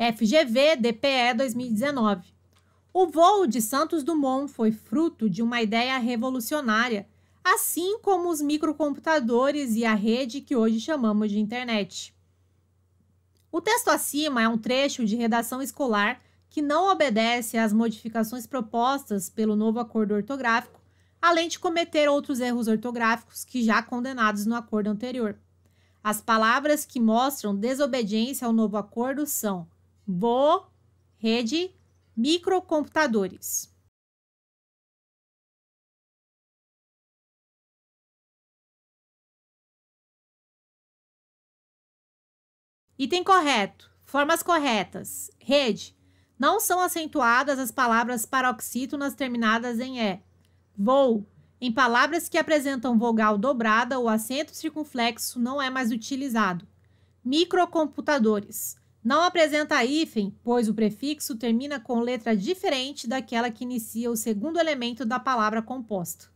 FGV DPE 2019. O voo de Santos Dumont foi fruto de uma ideia revolucionária, assim como os microcomputadores e a rede que hoje chamamos de internet. O texto acima é um trecho de redação escolar que não obedece às modificações propostas pelo novo acordo ortográfico, além de cometer outros erros ortográficos que já condenados no acordo anterior. As palavras que mostram desobediência ao novo acordo são Bo, rede, microcomputadores. Item correto. Formas corretas. Rede. Não são acentuadas as palavras paroxítonas terminadas em E. Vou. Em palavras que apresentam vogal dobrada, o acento circunflexo não é mais utilizado. Microcomputadores. Não apresenta hífen, pois o prefixo termina com letra diferente daquela que inicia o segundo elemento da palavra composta.